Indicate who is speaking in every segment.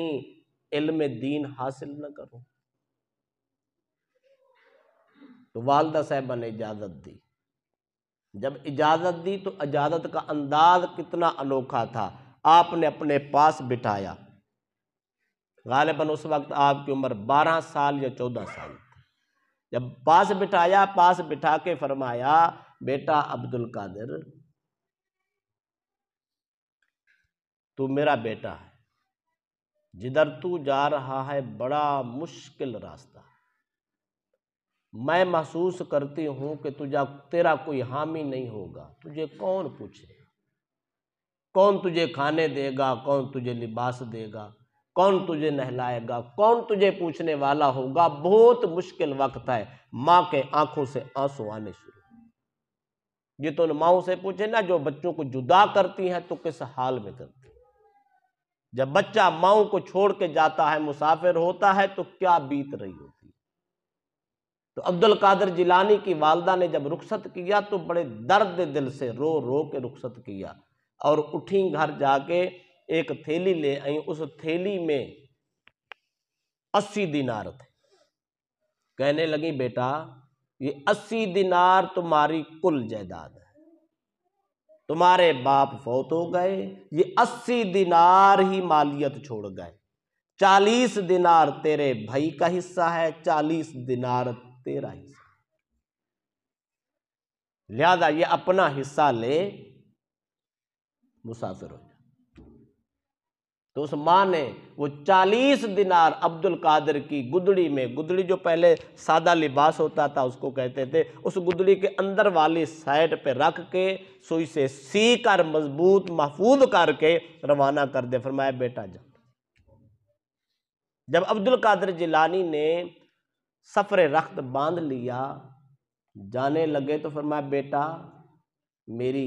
Speaker 1: इल्म दीन हासिल न करूं तो वालदा साहबा ने इजाज़त दी जब इजाज़त दी तो इजाज़त का अंदाज कितना अनोखा था आपने अपने पास बिठाया गालिबा उस वक्त आपकी उम्र बारह साल या चौदह साल थी जब पास बिठाया पास बिठा के फरमाया बेटा अब्दुल कादिर तू मेरा बेटा है जिधर तू जा रहा है बड़ा मुश्किल रास्ता मैं महसूस करती हूं कि तुझा तेरा कोई हामी नहीं होगा तुझे कौन पूछे कौन तुझे खाने देगा कौन तुझे लिबास देगा कौन तुझे नहलाएगा कौन तुझे पूछने वाला होगा बहुत मुश्किल वक्त है माँ के आंखों से आंसू आने शुरू ये तो माओ से पूछे ना जो बच्चों को जुदा करती हैं तो किस हाल में करती जब बच्चा माओ को छोड़ के जाता है मुसाफिर होता है तो क्या बीत रही होती है तो अब्दुल कादर जिलानी की वालदा ने जब रुखसत किया तो बड़े दर्द दिल से रो रो के रुखसत किया और उठी घर जाके एक थैली ले आई उस थैली में अस्सी दिनार थे कहने लगी बेटा ये अस्सी दिनार तुम्हारी कुल जायदाद है तुम्हारे बाप फौत हो गए ये अस्सी दिनार ही मालियत छोड़ गए चालीस दिनार तेरे भाई का हिस्सा है चालीस दिनार तेरा हिस्सा लिहाजा ये अपना हिस्सा ले मुसाफिर हो तो उस माँ ने वो चालीस दिनार अब्दुल कादिर की गुदड़ी में गुदड़ी जो पहले सादा लिबास होता था उसको कहते थे उस गुदड़ी के अंदर वाली साइड पे रख के सुई से सी कर मजबूत महफूज करके रवाना कर दे फरमाया बेटा जा जब अब्दुल कादिर जिलानी ने सफ़र रख्त बांध लिया जाने लगे तो फरमाया बेटा मेरी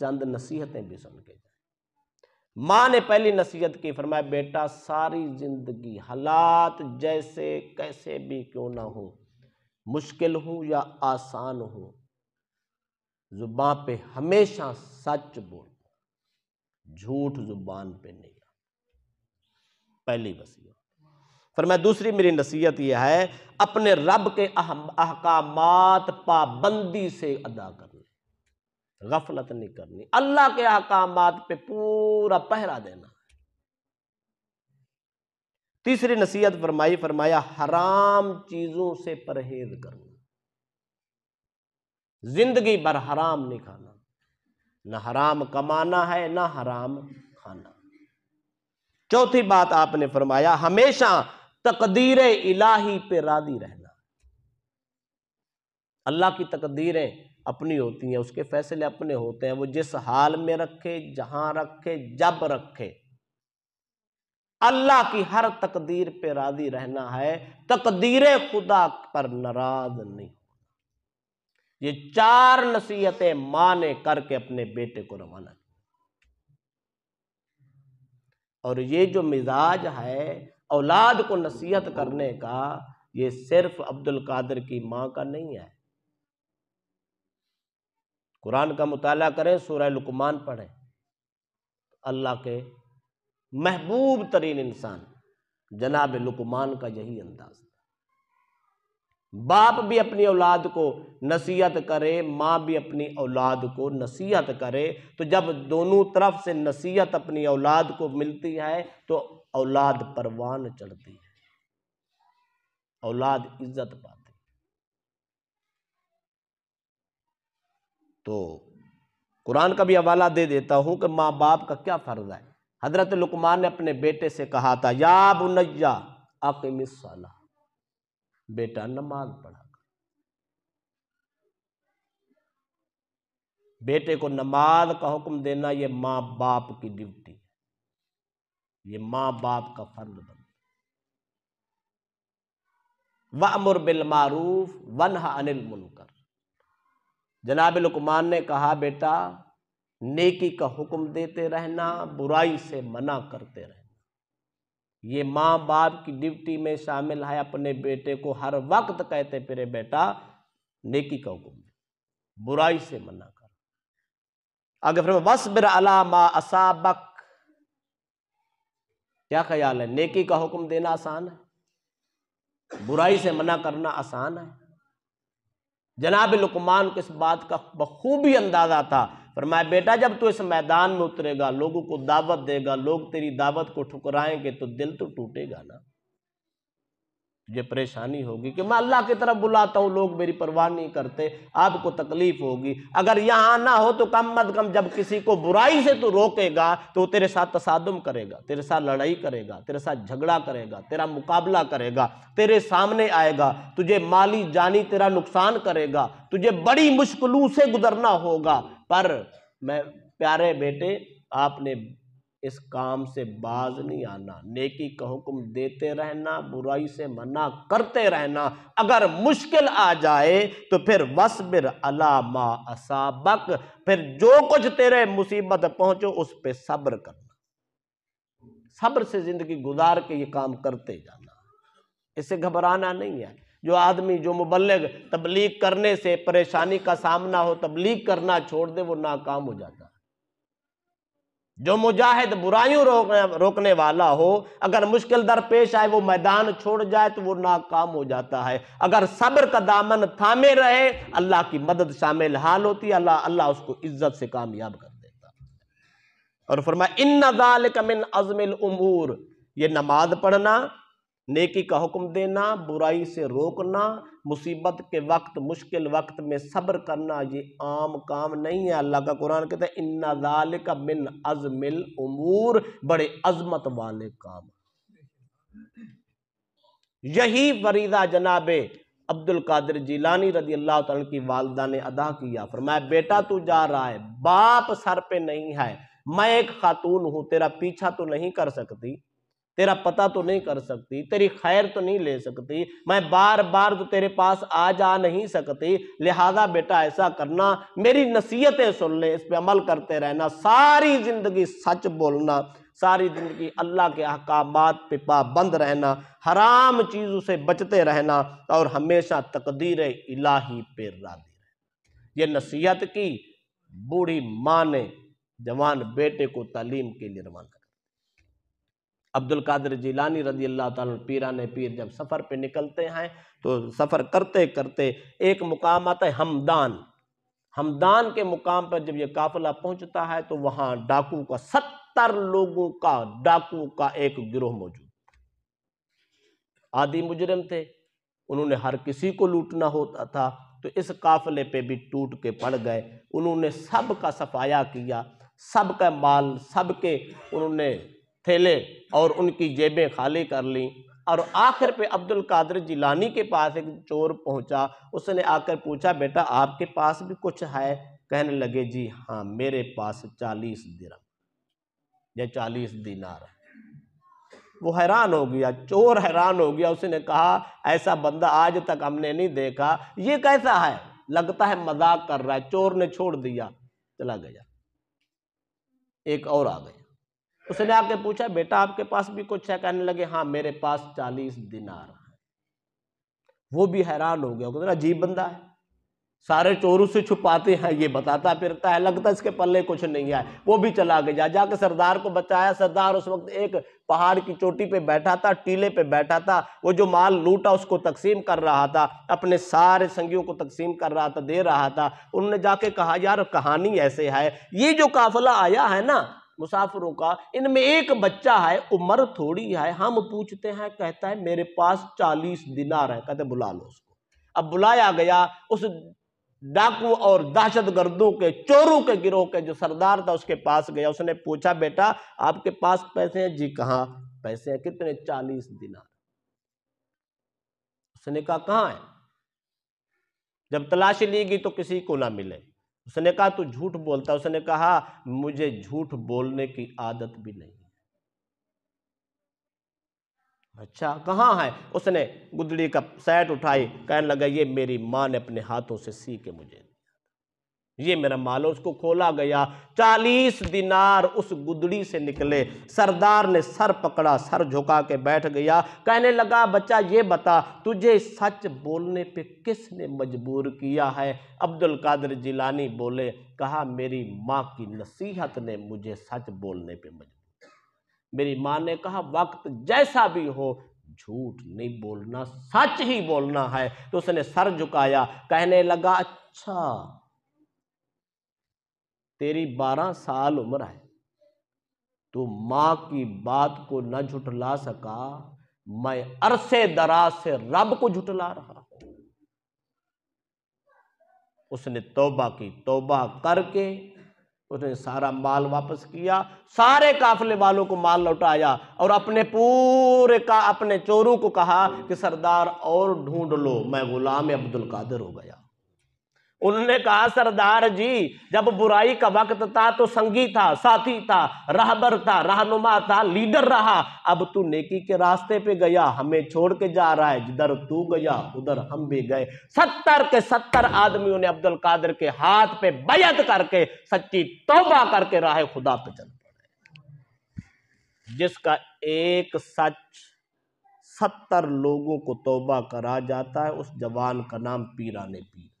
Speaker 1: चंद नसीहतें भी सुन के जा माँ ने पहली नसीहत की फरमाया बेटा सारी ज़िंदगी हालात जैसे कैसे भी क्यों ना हो मुश्किल हो या आसान हो ज़ुबान पे हमेशा सच बोल झूठ ज़ुबान पे नहीं पहली वसीयत फिर मैं दूसरी मेरी नसीहत यह है अपने रब के अहकाम पाबंदी से अदा कर गफलत नहीं करनी अल्लाह के अहकाम पे पूरा पहरा देना तीसरी नसीहत फरमाई फरमाया हराम चीज़ों से परहेज करना जिंदगी भर हराम नहीं खाना ना हराम कमाना है ना हराम खाना चौथी बात आपने फरमाया हमेशा तकदीर इलाही पे राजी रहना अल्लाह की तकदीरें अपनी होती हैं उसके फैसले अपने होते हैं वो जिस हाल में रखे जहां रखे जब रखे अल्लाह की हर तकदीर पे राजी रहना है तकदीर खुदा पर नाराज नहीं ये चार नसीहतें माँ ने करके अपने बेटे को रवाना किया और ये जो मिजाज है औलाद को नसीहत करने का ये सिर्फ अब्दुल कादर की माँ का नहीं है कुरान का मुताल करें सूर्य लुकमान पढ़ें अल्लाह के महबूब तरीन इंसान जनाब लुकमान का यही अंदाज बाप भी अपनी औलाद को नसीहत करे माँ भी अपनी औलाद को नसीहत करे तो जब दोनों तरफ से नसीहत अपनी औलाद को मिलती है तो औलाद परवान चढ़ती है औलाद इज्जत पाती तो कुरान का भी हवाला दे देता हूँ कि माँ बाप का क्या फ़र्ज है हज़रत लुकमान ने अपने बेटे से कहा था या बुनैया अकमिसला बेटा नमाज पढ़ा कर बेटे को नमाज का हुक्म देना ये माँ बाप की ड्यूटी है ये माँ बाप का फर्ज बन वामर बिल मारूफ वन अनिल मुनकर जनाब लकमान ने कहा बेटा नेकी का हुक्म देते रहना बुराई से मना करते रहना ये माँ बाप की ड्यूटी में शामिल है अपने बेटे को हर वक्त कहते फिरे बेटा नेकी का हुक्म दे बुराई से मना कर अगर फिर वसबिर अला मा असाबक क्या ख्याल है नेकी का हुक्म देना आसान है बुराई से मना करना आसान है जनाब लुकमान को इस बात का बखूबी अंदाज़ा था फरमाया बेटा जब तू इस मैदान में उतरेगा लोगों को दावत देगा लोग तेरी दावत को ठुकराएंगे तो दिल तो टूटेगा ना मुझे परेशानी होगी कि मैं अल्लाह की तरफ बुलाता हूँ लोग मेरी परवाह नहीं करते आपको तकलीफ होगी अगर यहाँ आना हो तो कम मत कम जब किसी को बुराई से तू रोकेगा तो वो तेरे साथ तसादम करेगा तेरे साथ लड़ाई करेगा तेरे साथ झगड़ा करेगा तेरा मुकाबला करेगा तेरे सामने आएगा तुझे माली जानी तेरा नुकसान करेगा तुझे बड़ी मुश्किलों से गुजरना होगा पर मैं प्यारे बेटे आपने इस काम से बाज नहीं आना नेकी का हुक्म देते रहना बुराई से मना करते रहना अगर मुश्किल आ जाए तो फिर वसबिर अलामा असाबक फिर जो कुछ तेरे मुसीबत पहुंचो उस पर सब्र करना सब्र से ज़िंदगी गुजार के ये काम करते जाना इसे घबराना नहीं है जो आदमी जो मुबलग तबलीग करने से परेशानी का सामना हो तबलीग करना छोड़ दे वो नाकाम हो जाता जो मुजाहिद बुराइयों रोकने रोकने वाला हो अगर मुश्किल दर पेश आए वो मैदान छोड़ जाए तो वो नाकाम हो जाता है अगर सब्र का दामन थामे रहे अल्लाह की मदद शामिल हाल होती है अल्लाह अल्लाह उसको इज्जत से कामयाब कर देता और फरमा इन नजाल कमिन अजमिल उमूर ये नमाज पढ़ना नेकी का हुक्म देना बुराई से रोकना मुसीबत के वक्त मुश्किल वक्त में सब्र करना ये आम काम नहीं है अल्लाह का कुरान कहता है इन्ना दाल का बिन अजमिल उमूर बड़े अजमत वाले काम यही वरीदा जनाब अब्दुल कादिर जिलानी रजी अल्लाह की वालदा ने अदा किया फरमाया बेटा तू जा रहा है बाप सर पे नहीं है मैं एक खातून हूँ तेरा पीछा तो नहीं कर सकती तेरा पता तो नहीं कर सकती तेरी खैर तो नहीं ले सकती मैं बार बार तो तेरे पास आ जा नहीं सकती लिहाजा बेटा ऐसा करना मेरी नसीहतें सुन ले इस पर अमल करते रहना सारी ज़िंदगी सच बोलना सारी ज़िंदगी अल्लाह के अहकाम पे पाबंद रहना हराम चीज़ों से बचते रहना और हमेशा तकदीर इलाही पे राजी रहना ये नसीहत की बूढ़ी माँ ने जवान बेटे को तालीम के लिए रवाना अब्दुल कादिर जिलानी रजी अल्लाह तीरान पीर जब सफ़र पे निकलते हैं तो सफ़र करते करते एक मुकाम आता है हमदान हमदान के मुकाम पर जब यह काफिला पहुंचता है तो वहाँ डाकू का सत्तर लोगों का डाकू का एक गिरोह मौजूद आदि मुजरम थे उन्होंने हर किसी को लूटना होता था तो इस काफिले पे भी टूट के पड़ गए उन्होंने सब का सफाया किया सब का माल सब के उन्होंने थैले और उनकी जेबें खाली कर लीं और आखिर पे अब्दुल कादर जिलानी के पास एक चोर पहुंचा उसने आकर पूछा बेटा आपके पास भी कुछ है कहने लगे जी हाँ मेरे पास चालीस दिरम या चालीस दिनार वो हैरान हो गया चोर हैरान हो गया उसने कहा ऐसा बंदा आज तक हमने नहीं देखा ये कैसा है लगता है मजाक कर रहा है चोर ने छोड़ दिया चला गया एक और आ गया उसने आके पूछा बेटा आपके पास भी कुछ है कहने लगे हाँ मेरे पास चालीस दिनार है वो भी हैरान हो गया कहते अजीब बंदा है सारे चोर से छुपाते हैं ये बताता फिरता है लगता इसके पल्ले कुछ नहीं है वो भी चला गया जाके सरदार को बचाया सरदार उस वक्त एक पहाड़ की चोटी पे बैठा था टीले पे बैठा था वो जो माल लूटा उसको तकसीम कर रहा था अपने सारे संगियों को तकसीम कर रहा था दे रहा था उनने जाके कहा यार कहानी ऐसे है ये जो काफिला आया है ना मुसाफिरों का इनमें एक बच्चा है उम्र थोड़ी है हम पूछते हैं कहता है मेरे पास चालीस दिनार है कहते बुला लो उसको अब बुलाया गया उस डाकू और दहशत गर्दों के चोरों के गिरोह के जो सरदार था उसके पास गया उसने पूछा बेटा आपके पास पैसे हैं जी कहाँ पैसे हैं कितने चालीस दिनार उसने कहा है जब तलाशी ली गई तो किसी को ना मिले उसने कहा तू झूठ बोलता उसने कहा मुझे झूठ बोलने की आदत भी नहीं अच्छा कहाँ है उसने गुदड़ी का सैट उठाई कहने लगा ये मेरी माँ ने अपने हाथों से सी के मुझे ये मेरा माल उसको खोला गया चालीस दिनार उस गुदड़ी से निकले सरदार ने सर पकड़ा सर झुका के बैठ गया कहने लगा बच्चा ये बता तुझे सच बोलने पे किसने मजबूर किया है अब्दुल कादर जिलानी बोले कहा मेरी माँ की नसीहत ने मुझे सच बोलने पे मजबूर मेरी माँ ने कहा वक्त जैसा भी हो झूठ नहीं बोलना सच ही बोलना है तो उसने सर झुकाया कहने लगा अच्छा तेरी बारह साल उम्र है तू माँ की बात को न झुटला सका मैं अरसे दराज से रब को झुटला रहा उसने तोबा की तोबा करके उसने सारा माल वापस किया सारे काफले वालों को माल लौटाया और अपने पूरे का अपने चोरों को कहा कि सरदार और ढूंढ लो मैं गुलाम अब्दुल कादिर हो गया उन्होंने कहा सरदार जी जब बुराई का वक्त था तो संगी था साथी था रहबर था रहनुमा था लीडर रहा अब तू नेकी के रास्ते पे गया हमें छोड़ के जा रहा है जिधर तू गया उधर हम भी गए सत्तर के सत्तर आदमियों ने अब्दुल कादर के हाथ पे बयत करके सच्ची तोबा करके राह खुदा पे चल पड़े जिसका एक सच सत्तर लोगों को तोबा करा जाता है उस जवान का नाम पीरा ने पी